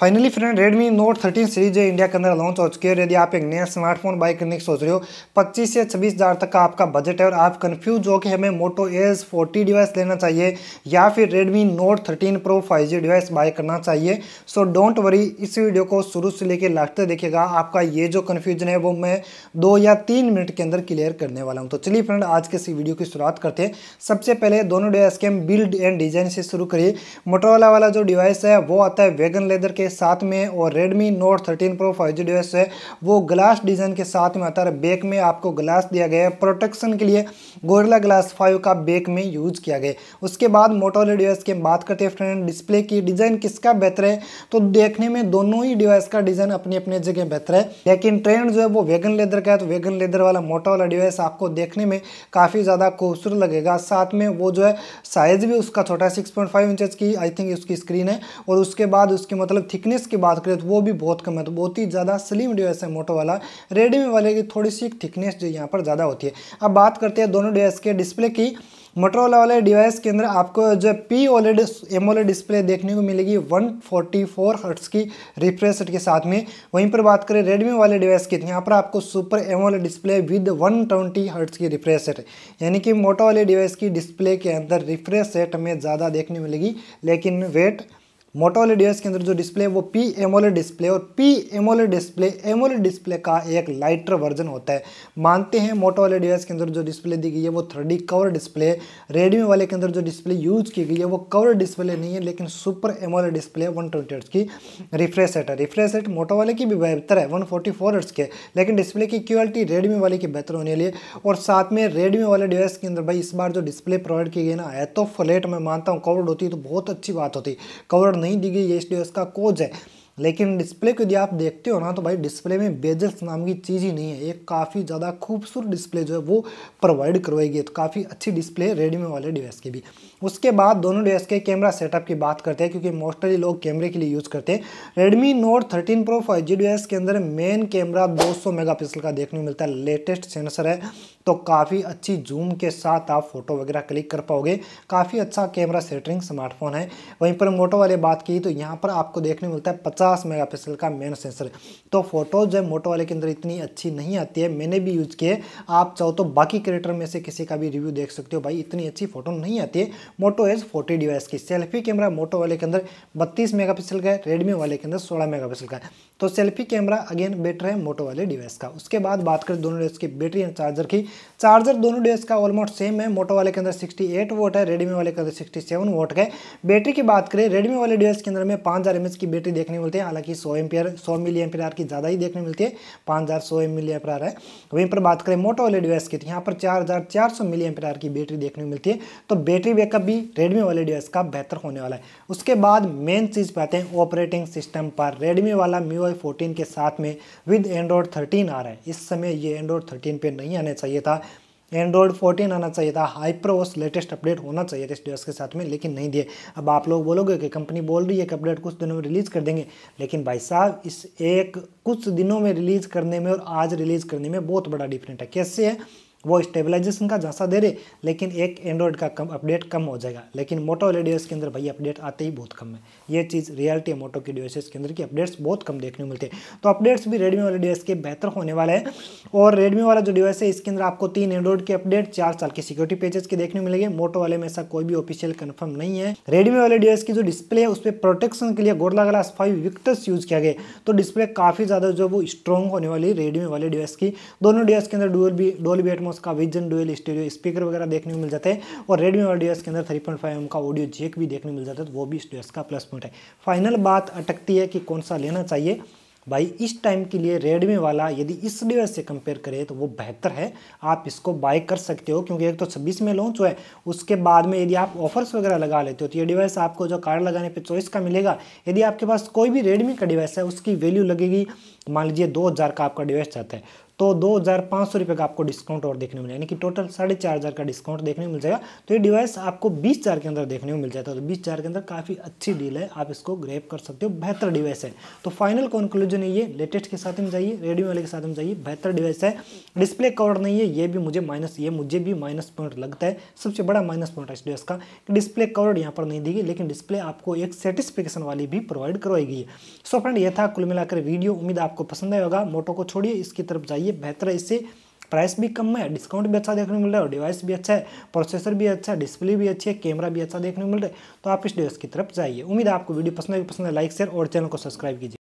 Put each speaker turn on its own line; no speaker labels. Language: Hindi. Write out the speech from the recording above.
finally friend Redmi Note 13 series India के अंदर लॉन्च हो चुकी है यदि आप एक नया स्मार्टफोन बाय करने की सोच रहे हो 25 से छब्बीस हज़ार तक का आपका बजट है और आप कंफ्यूज हो कि हमें मोटो एस फोर्टी डिवाइस लेना चाहिए या फिर Redmi Note 13 Pro 5G device buy करना चाहिए सो डोंट वरी इस वीडियो को शुरू से लेकर लास्ट तक देखेगा आपका ये जो कन्फ्यूजन है वो मैं दो या तीन मिनट के अंदर क्लियर करने वाला हूँ तो चलिए फ्रेंड आज के इस वीडियो की शुरुआत करते हैं सबसे पहले दोनों डिवाइस के हम बिल्ड एंड डिजाइन से शुरू करिए मोटोवाला वाला जो डिवाइस है वो आता है वेगन लेदर के साथ में और Redmi Note 13 Pro 5G device है वो ग्लास डिज़ाइन के साथ में आता है बैक में आपको ग्लास दिया गया है प्रोटेक्शन के लिए गोरला ग्लास 5 का बैक में यूज़ किया गया उसके बाद मोटोला डिवाइस की बात करते हैं फ्रेंड डिस्प्ले की डिज़ाइन किसका बेहतर है तो देखने में दोनों ही डिवाइस का डिज़ाइन अपनी अपनी जगह बेहतर है लेकिन ट्रेंड जो है वो वेगन लेदर का है तो वेगन लेदर वाला मोटा वाला डिवाइस आपको देखने में काफ़ी ज़्यादा खूबसूरत लगेगा साथ में वो जो है साइज़ भी उसका छोटा है सिक्स पॉइंट फाइव इंचज की आई थिंक उसकी स्क्रीन है और उसके बाद उसकी मतलब थिक थिकनेस की बात करें तो वो भी बहुत कम है तो बहुत ही ज़्यादा स्लिम डिवाइस है मोटो वाला रेडमी वाले की थोड़ी सी थिकनेस जो यहाँ पर ज़्यादा होती है अब बात करते हैं दोनों डिवाइस के डिस्प्ले की मोटरोला वाले डिवाइस के अंदर आपको जो पी ओलेड एमोलेड डिस्प्ले देखने को मिलेगी 144 फोर्टी हर्ट्स की रिफ्रेश रेट के साथ में वहीं पर बात करें रेडमी वाले डिवाइस की तो यहाँ पर आपको super M AMOLED display with 120 twenty hertz की रिफ्रेश रेट यानी कि मोटो वाले डिवाइस की डिस्प्ले के अंदर रिफ्रेश रेट हमें ज़्यादा देखने मिलेगी लेकिन वेट मोटो डिवाइस के अंदर जो डिस्प्ले है वो पी एमोलेड डिस्प्ले और P AMOLED display OLED display का एक लाइटर वर्जन होता है मानते हैं मोटो डिवाइस के अंदर जो डिस्प्ले दी गई है वो थर्डी कवर डिस्प्ले है रेडमी वाले के अंदर जो डिस्प्ले यूज की गई है वो कवर डिस्प्ले नहीं है लेकिन super AMOLED display one twenty की रिफ्रेश रेट है रिफ्रेश रेट मोटो वाले की भी बेहतर है वन फोर्टी फोर के लेकिन डिस्प्ले की क्वालिटी रेडमी वाले की बेहतर होने लिए और साथ में रेडमी वाले डिवाइस के अंदर भाई इस बार जो डिस्प्ले प्रोवाइड की गई ना है तो फ्लेट मैं मानता हूँ कवर्ड होती तो बहुत अच्छी बात होती कवर्ड नहीं दी गई है इसलिए उसका कोज है लेकिन डिस्प्ले को यदि आप देखते हो ना तो भाई डिस्प्ले में बेजल्स नाम की चीज़ ही नहीं है एक काफ़ी ज़्यादा खूबसूरत डिस्प्ले जो है वो प्रोवाइड करवाई गई तो काफ़ी अच्छी डिस्प्ले है रेडमी वाले डिवाइस की भी उसके बाद दोनों डिवाइस के कैमरा सेटअप की बात करते हैं क्योंकि मोस्टली लोग कैमरे के लिए यूज़ करते हैं Redmi Note thirteen Pro five G device के अंदर मेन कैमरा दो सौ का देखने को मिलता है लेटेस्ट सेंसर है तो काफ़ी अच्छी जूम के साथ आप फोटो वगैरह क्लिक कर पाओगे काफ़ी अच्छा कैमरा सेटरिंग स्मार्टफोन है वहीं पर मोटो वाले बात की तो यहाँ पर आपको देखने मिलता है पचास मेगापिक्सल का मेन सेंसर तो फोटो जो मोटो वाले के अंदर इतनी अच्छी नहीं आती है मैंने भी यूज़ किए आप चाहो तो बाकी क्रिएटर में से किसी का भी रिव्यू देख सकते हो भाई इतनी अच्छी फोटो नहीं आती है मोटो एज़ फोर्टी डिवाइस की सेल्फी कैमरा मोटो वाले के अंदर बत्तीस मेगा का है रेडमी वाले के अंदर सोलह मेगा का है तो सेल्फी कैमरा अगेन बेटर है मोटो वाले डिवाइस का उसके बाद बात करें दोनों डिवाइस की बैटरी एंड चार्जर की चार्जर दोनों डेज का ऑलमोस्ट सेम है मोटो वाले के अंदर 68 एट वोट है रेडमी वाले के अंदर 67 सेवन वोट है बैटरी की बात करें रेडमी वाले डेज के अंदर में पाँच हज़ार की बैटरी देखने मिलती है हालांकि सौ एम सौ मिली एम की ज़्यादा ही देखने मिलती है पाँच हज़ार सौ एम है वहीं पर बात करें मोटो वाले डिवाइस की तो यहाँ पर चार हज़ार चार की बैटरी देखने मिलती है तो बैटरी बैकअप भी रेडमी वाले डिवाइस का बेहतर होने वाला है उसके बाद मेन चीज़ पे आते हैं ऑपरेटिंग सिस्टम पर रेडमी वाला मी फोर्टीन के साथ में विद एंड्रॉयड थर्टीन आ रहा है इस समय ये एंड्रॉयड थर्टीन पर नहीं आने चाहिए चाहिए था एंड्रॉयड 14 आना चाहिए था हाइप्रोस लेटेस्ट अपडेट होना चाहिए था इस डिवाइस के साथ में लेकिन नहीं दिए अब आप लोग बोलोगे कि कंपनी बोल रही है कि अपडेट कुछ दिनों में रिलीज़ कर देंगे लेकिन भाई साहब इस एक कुछ दिनों में रिलीज़ करने में और आज रिलीज़ करने में बहुत बड़ा डिफरेंट है कैसे है वो स्टेबलाइजेशन का झांसा दे रहे लेकिन एक एंड्रॉयड का कम अपडेट कम हो जाएगा लेकिन मोटो वाले डिवाइस के अंदर भाई अपडेट आते ही बहुत कम है ये चीज़ रियलिटी है मोटो के डिवाइसेस के अंदर की अपडेट्स बहुत कम देखने को मिलते हैं तो अपडेट्स भी रेडमी वाले डिवाइस के बेहतर होने वाले हैं और रेडमी वाला जो डिवाइस है इसके अंदर आपको तीन एंड्रॉइड के अपडेट चार साल के सिक्योरिटी पेजेस के देखने मिलेंगे मोटो वाले में ऐसा कोई भी ऑफिशियल कन्फर्म नहीं है रेडमी वाले डिवाइस की जो डिस्प्ले है उस पर प्रोटेक्शन के लिए Gorilla Glass five Victus use किया गया तो डिस्प्ले काफ़ी ज़्यादा जो वो स्ट्रॉन्ग होने वाली रेडमी वाले डिवाइस की दोनों डिवाइस के अंदर डोल बी डोल भी एटमोस का विजन डुअल स्टेरियो स्पीकर वगैरह देखने को मिल जाते हैं और रेडमी ऑडियो के अंदर थ्री पॉइंट फाइव का ऑडियो जेक भी देखने को मिल जाता है तो वो भी इस का प्लस पॉइंट है फाइनल बात अटकती है कि कौन सा लेना चाहिए भाई इस टाइम के लिए रेडमी वाला यदि इस डिवाइस से कंपेयर करें तो वो बेहतर है आप इसको बाय कर सकते हो क्योंकि एक तो 26 में लॉन्च हुआ है उसके बाद में यदि आप ऑफर्स वगैरह लगा लेते हो तो ये डिवाइस आपको जो कार्ड लगाने पे चॉइस का मिलेगा यदि आपके पास कोई भी रेडमी का डिवाइस है उसकी वैल्यू लगेगी मान लीजिए दो का आपका डिवाइस चाहता है तो दो हज़ार पाँच सौ रुपये का आपको डिस्काउंट और देखने मिलेगा यानी कि टोटल साढ़े चार हज़ार का डिस्काउंट देखने को मिल जाएगा तो ये डिवाइस आपको बीस हजार के अंदर देखने को मिल जाता है तो बीस हजार के अंदर काफ़ी अच्छी डील है आप इसको ग्रेप कर सकते हो बेहतर डिवाइस है तो फाइनल कंक्लूजन ये लेटेस्ट के साथ में जाइए रेडियो वाले के साथ में जाइए बेहतर डिवाइस है डिस्प्ले कवर नहीं है ये भी मुझे माइनस ये मुझे भी माइनस पॉइंट लगता है सबसे बड़ा माइनस पॉइंट है इस डिवाइस का डिस्प्ले कवर्ड यहाँ पर नहीं देगी लेकिन डिस्प्ले आपको एक सेटिस्फिकेशन वाली भी प्रोवाइड करवाएगी सो फ्रेंड यह था कुल मिलाकर वीडियो उम्मीद आपको पसंद आएगा मोटो को छोड़िए इसकी तरफ जाइए ये बेहतर है इससे प्राइस भी कम है डिस्काउंट भी अच्छा देखने को मिल रहा है और डिवाइस भी अच्छा है प्रोसेसर भी अच्छा है डिस्प्ले भी अच्छी है कैमरा भी अच्छा देखने को मिल रहा है तो आप इस डिवाइस की तरफ जाइए उम्मीद है आपको वीडियो पसंद है पसंद है लाइक शेयर और चैनल को सब्सक्राइब कीजिए